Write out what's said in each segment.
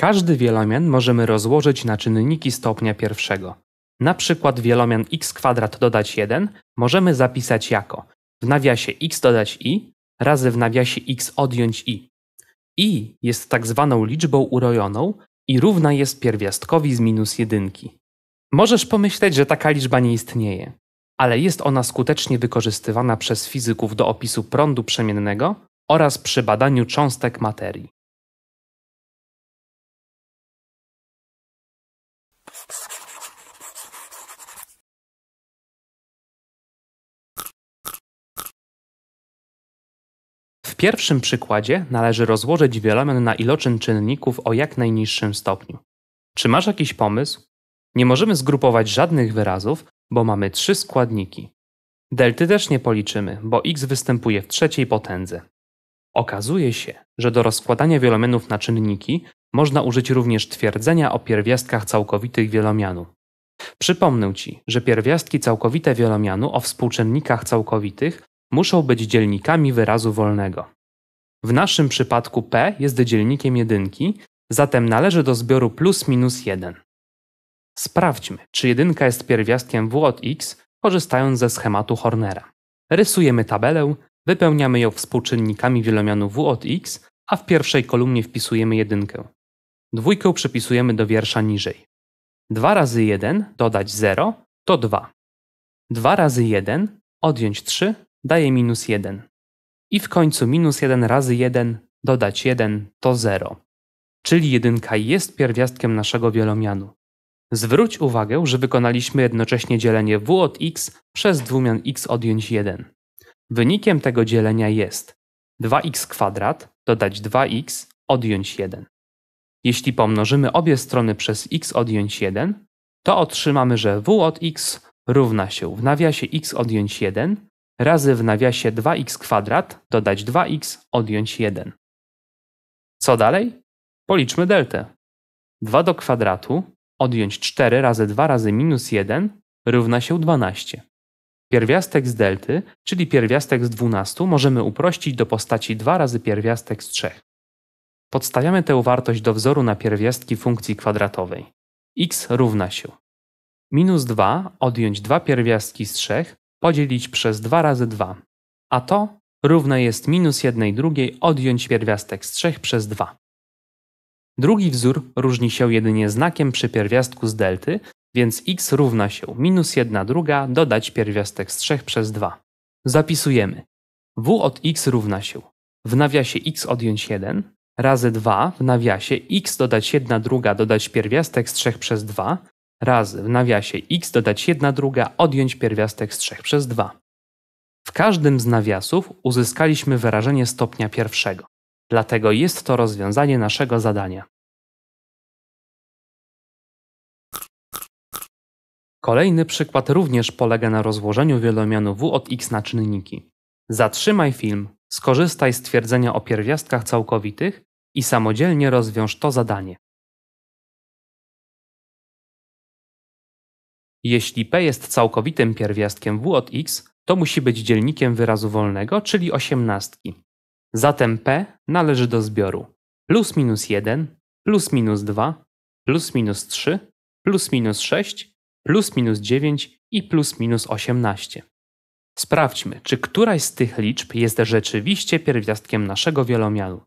Każdy wielomian możemy rozłożyć na czynniki stopnia pierwszego. Na przykład wielomian x kwadrat dodać 1 możemy zapisać jako w nawiasie x dodać i razy w nawiasie x odjąć i. i jest tak zwaną liczbą urojoną i równa jest pierwiastkowi z minus jedynki. Możesz pomyśleć, że taka liczba nie istnieje, ale jest ona skutecznie wykorzystywana przez fizyków do opisu prądu przemiennego oraz przy badaniu cząstek materii. pierwszym przykładzie należy rozłożyć wielomian na iloczyn czynników o jak najniższym stopniu. Czy masz jakiś pomysł? Nie możemy zgrupować żadnych wyrazów, bo mamy trzy składniki. Delty też nie policzymy, bo x występuje w trzeciej potędze. Okazuje się, że do rozkładania wielomianów na czynniki można użyć również twierdzenia o pierwiastkach całkowitych wielomianu. Przypomnę Ci, że pierwiastki całkowite wielomianu o współczynnikach całkowitych muszą być dzielnikami wyrazu wolnego. W naszym przypadku p jest dzielnikiem jedynki, zatem należy do zbioru plus minus 1. Sprawdźmy, czy jedynka jest pierwiastkiem w od x, korzystając ze schematu Hornera. Rysujemy tabelę, wypełniamy ją współczynnikami wielomianu w od x, a w pierwszej kolumnie wpisujemy jedynkę. Dwójkę przypisujemy do wiersza niżej. 2 razy 1 dodać 0 to 2. 2 razy 1 odjąć 3 daje minus 1. I w końcu minus 1 razy 1 dodać 1 to 0. Czyli jedynka jest pierwiastkiem naszego wielomianu. Zwróć uwagę, że wykonaliśmy jednocześnie dzielenie w od x przez dwumian x odjąć 1. Wynikiem tego dzielenia jest 2x kwadrat dodać 2x odjąć 1. Jeśli pomnożymy obie strony przez x odjąć 1, to otrzymamy, że w od x równa się w nawiasie x odjąć 1 razy w nawiasie 2x kwadrat dodać 2x odjąć 1. Co dalej? Policzmy deltę. 2 do kwadratu odjąć 4 razy 2 razy minus 1 równa się 12. Pierwiastek z delty, czyli pierwiastek z 12, możemy uprościć do postaci 2 razy pierwiastek z 3. Podstawiamy tę wartość do wzoru na pierwiastki funkcji kwadratowej. x równa się minus 2 odjąć 2 pierwiastki z 3 podzielić przez 2 razy 2, a to równe jest minus 1 drugiej odjąć pierwiastek z 3 przez 2. Drugi wzór różni się jedynie znakiem przy pierwiastku z delty, więc x równa się minus 1 druga dodać pierwiastek z 3 przez 2. Zapisujemy. w od x równa się w nawiasie x odjąć 1 razy 2 w nawiasie x dodać 1 druga dodać pierwiastek z 3 przez 2 raz w nawiasie x dodać 1 druga, odjąć pierwiastek z 3 przez 2. W każdym z nawiasów uzyskaliśmy wyrażenie stopnia pierwszego, dlatego jest to rozwiązanie naszego zadania. Kolejny przykład również polega na rozłożeniu wielomianu w od x na czynniki. Zatrzymaj film, skorzystaj z twierdzenia o pierwiastkach całkowitych i samodzielnie rozwiąż to zadanie. Jeśli P jest całkowitym pierwiastkiem W od X, to musi być dzielnikiem wyrazu wolnego, czyli osiemnastki. Zatem P należy do zbioru plus minus 1, plus minus 2, plus minus 3, plus minus 6, plus minus 9 i plus minus 18. Sprawdźmy, czy któraś z tych liczb jest rzeczywiście pierwiastkiem naszego wielomiaru.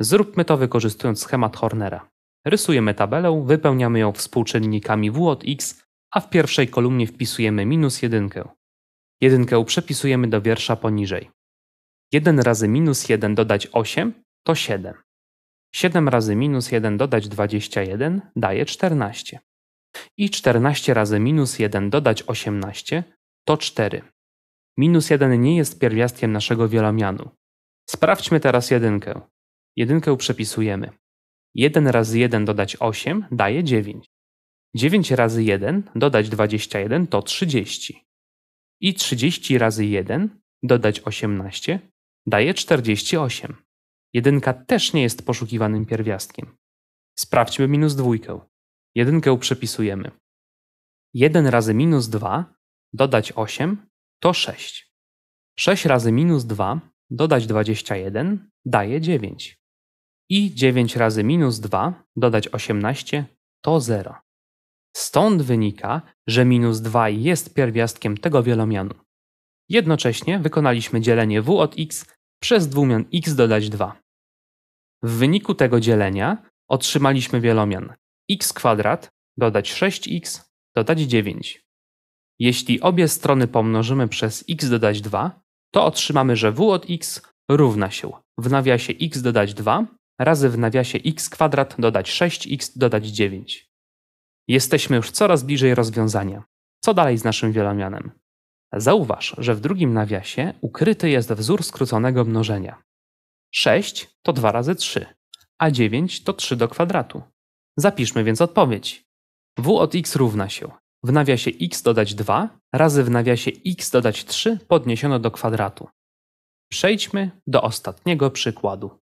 Zróbmy to wykorzystując schemat Hornera. Rysujemy tabelę, wypełniamy ją współczynnikami w od x, a w pierwszej kolumnie wpisujemy minus jedynkę. Jedynkę przepisujemy do wiersza poniżej. 1 razy minus 1 dodać 8 to 7. 7 razy minus 1 dodać 21 daje 14. I 14 razy minus 1 dodać 18 to 4. Minus 1 nie jest pierwiastkiem naszego wielomianu. Sprawdźmy teraz jedynkę. Jedynkę przepisujemy. 1 razy 1 dodać 8 daje 9. 9 razy 1 dodać 21 to 30. I 30 razy 1 dodać 18 daje 48. Jedynka też nie jest poszukiwanym pierwiastkiem. Sprawdźmy minus dwójkę. Jedynkę przepisujemy. 1 razy minus 2 dodać 8 to 6. 6 razy minus 2 dodać 21 daje 9. I 9 razy minus 2 dodać 18 to 0. Stąd wynika, że minus 2 jest pierwiastkiem tego wielomianu. Jednocześnie wykonaliśmy dzielenie w od x przez dwumian x dodać 2. W wyniku tego dzielenia otrzymaliśmy wielomian x kwadrat dodać 6x dodać 9. Jeśli obie strony pomnożymy przez x dodać 2, to otrzymamy, że w od x równa się w nawiasie x dodać 2 razy w nawiasie x kwadrat dodać 6x dodać 9. Jesteśmy już coraz bliżej rozwiązania. Co dalej z naszym wielomianem? Zauważ, że w drugim nawiasie ukryty jest wzór skróconego mnożenia. 6 to 2 razy 3, a 9 to 3 do kwadratu. Zapiszmy więc odpowiedź. W od x równa się w nawiasie x dodać 2 razy w nawiasie x dodać 3 podniesiono do kwadratu. Przejdźmy do ostatniego przykładu.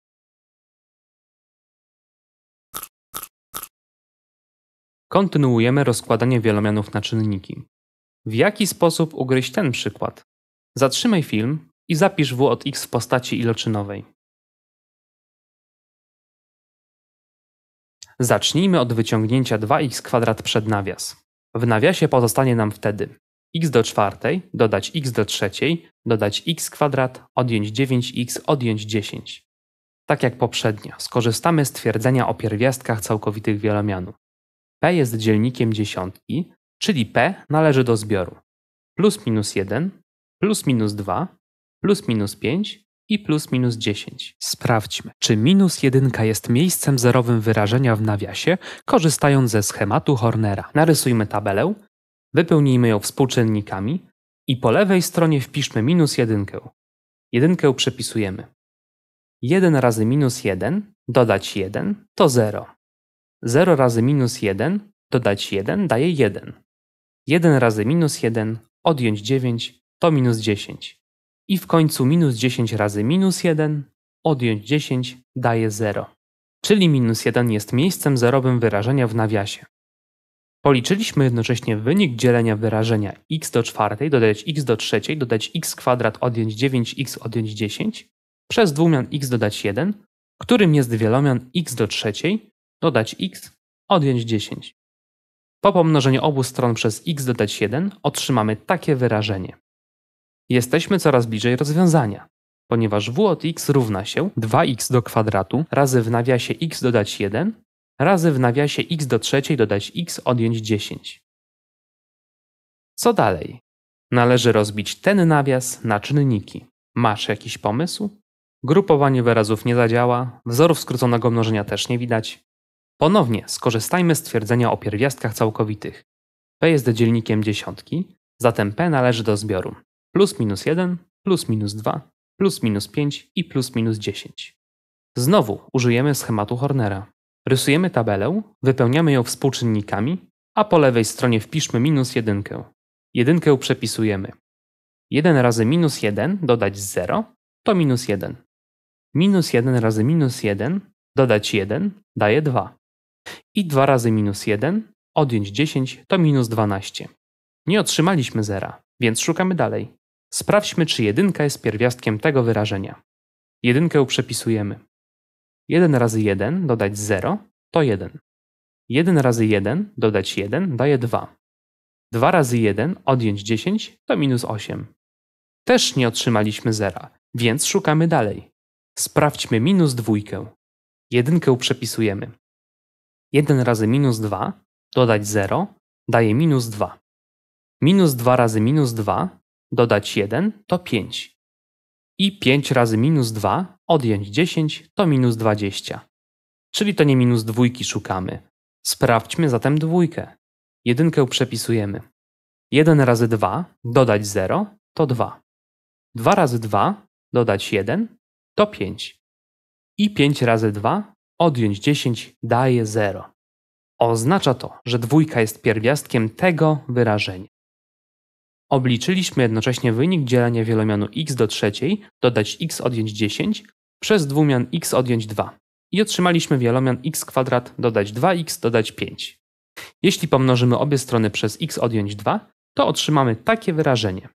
Kontynuujemy rozkładanie wielomianów na czynniki. W jaki sposób ugryźć ten przykład? Zatrzymaj film i zapisz w od x w postaci iloczynowej. Zacznijmy od wyciągnięcia 2 x kwadrat przed nawias. W nawiasie pozostanie nam wtedy x do czwartej, dodać x do trzeciej, dodać x kwadrat, odjąć 9x, odjąć 10. Tak jak poprzednio, skorzystamy z twierdzenia o pierwiastkach całkowitych wielomianu. P jest dzielnikiem dziesiątki, czyli P należy do zbioru plus minus 1, plus minus 2, plus minus 5 i plus minus 10. Sprawdźmy, czy minus 1 jest miejscem zerowym wyrażenia w nawiasie, korzystając ze schematu Hornera. Narysujmy tabelę, wypełnijmy ją współczynnikami i po lewej stronie wpiszmy minus 1. Jedynkę przepisujemy. 1 razy minus 1 dodać 1 to 0. 0 razy minus 1 dodać 1 daje 1. 1 razy minus 1 odjąć 9 to minus 10. I w końcu minus 10 razy minus 1 odjąć 10 daje 0. Czyli minus 1 jest miejscem zerowym wyrażenia w nawiasie. Policzyliśmy jednocześnie wynik dzielenia wyrażenia x do czwartej dodać x do trzeciej dodać x kwadrat odjąć 9x odjąć 10 przez dwumian x dodać 1, którym jest wielomian x do trzeciej dodać x, odjąć 10. Po pomnożeniu obu stron przez x dodać 1 otrzymamy takie wyrażenie. Jesteśmy coraz bliżej rozwiązania, ponieważ w od x równa się 2x do kwadratu razy w nawiasie x dodać 1 razy w nawiasie x do trzeciej dodać x odjąć 10. Co dalej? Należy rozbić ten nawias na czynniki. Masz jakiś pomysł? Grupowanie wyrazów nie zadziała, wzorów skróconego mnożenia też nie widać. Ponownie skorzystajmy z twierdzenia o pierwiastkach całkowitych. P jest dzielnikiem dziesiątki, zatem P należy do zbioru plus minus 1, plus minus 2, plus minus 5 i plus minus 10. Znowu użyjemy schematu Hornera. Rysujemy tabelę, wypełniamy ją współczynnikami, a po lewej stronie wpiszmy minus 1. Jedynkę przepisujemy. 1 razy minus 1 dodać 0 to minus 1. Minus 1 razy minus 1 dodać 1 daje 2 i 2 razy minus 1, odjąć 10 to minus 12. Nie otrzymaliśmy zera, więc szukamy dalej. Sprawdźmy, czy jedynka jest pierwiastkiem tego wyrażenia. Jedynkę przepisujemy. 1 razy 1 dodać 0 to 1. 1 razy 1 dodać 1 daje 2. 2 razy 1 odjąć 10 to minus 8. Też nie otrzymaliśmy zera, więc szukamy dalej. Sprawdźmy minus 2. Jedynkę przepisujemy. 1 razy minus 2 dodać 0 daje minus 2. Minus 2 razy minus 2 dodać 1 to 5. I 5 razy minus 2 odjąć 10 to minus 20. Czyli to nie minus dwójki szukamy. Sprawdźmy zatem dwójkę. Jedynkę przepisujemy. 1 razy 2 dodać 0 to 2. 2 razy 2 dodać 1 to 5. I 5 razy 2 odjąć 10 daje 0. Oznacza to, że dwójka jest pierwiastkiem tego wyrażenia. Obliczyliśmy jednocześnie wynik dzielenia wielomianu x do trzeciej, dodać x odjąć 10, przez dwumian x odjąć 2 i otrzymaliśmy wielomian x kwadrat dodać 2x dodać 5. Jeśli pomnożymy obie strony przez x odjąć 2, to otrzymamy takie wyrażenie.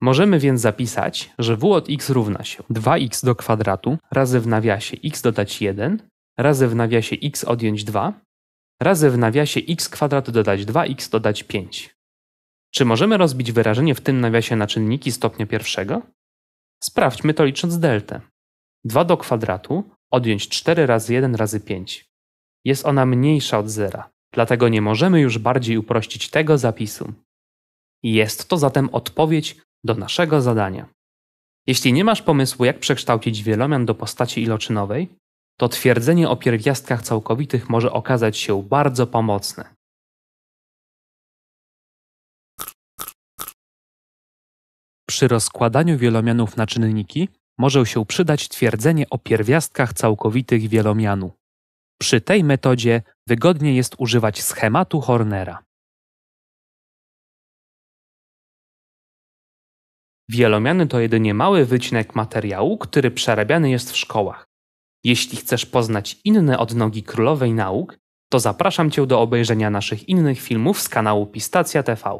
Możemy więc zapisać, że w od x równa się 2x do kwadratu razy w nawiasie x dodać 1 razy w nawiasie x odjąć 2 razy w nawiasie x kwadrat dodać 2x dodać 5. Czy możemy rozbić wyrażenie w tym nawiasie na czynniki stopnia pierwszego? Sprawdźmy to licząc deltę. 2 do kwadratu odjąć 4 razy 1 razy 5. Jest ona mniejsza od zera, dlatego nie możemy już bardziej uprościć tego zapisu. Jest to zatem odpowiedź do naszego zadania. Jeśli nie masz pomysłu, jak przekształcić wielomian do postaci iloczynowej, to twierdzenie o pierwiastkach całkowitych może okazać się bardzo pomocne. Przy rozkładaniu wielomianów na czynniki może się przydać twierdzenie o pierwiastkach całkowitych wielomianu. Przy tej metodzie wygodnie jest używać schematu Hornera. Wielomiany to jedynie mały wycinek materiału, który przerabiany jest w szkołach. Jeśli chcesz poznać inne odnogi królowej nauk, to zapraszam Cię do obejrzenia naszych innych filmów z kanału Pistacja TV.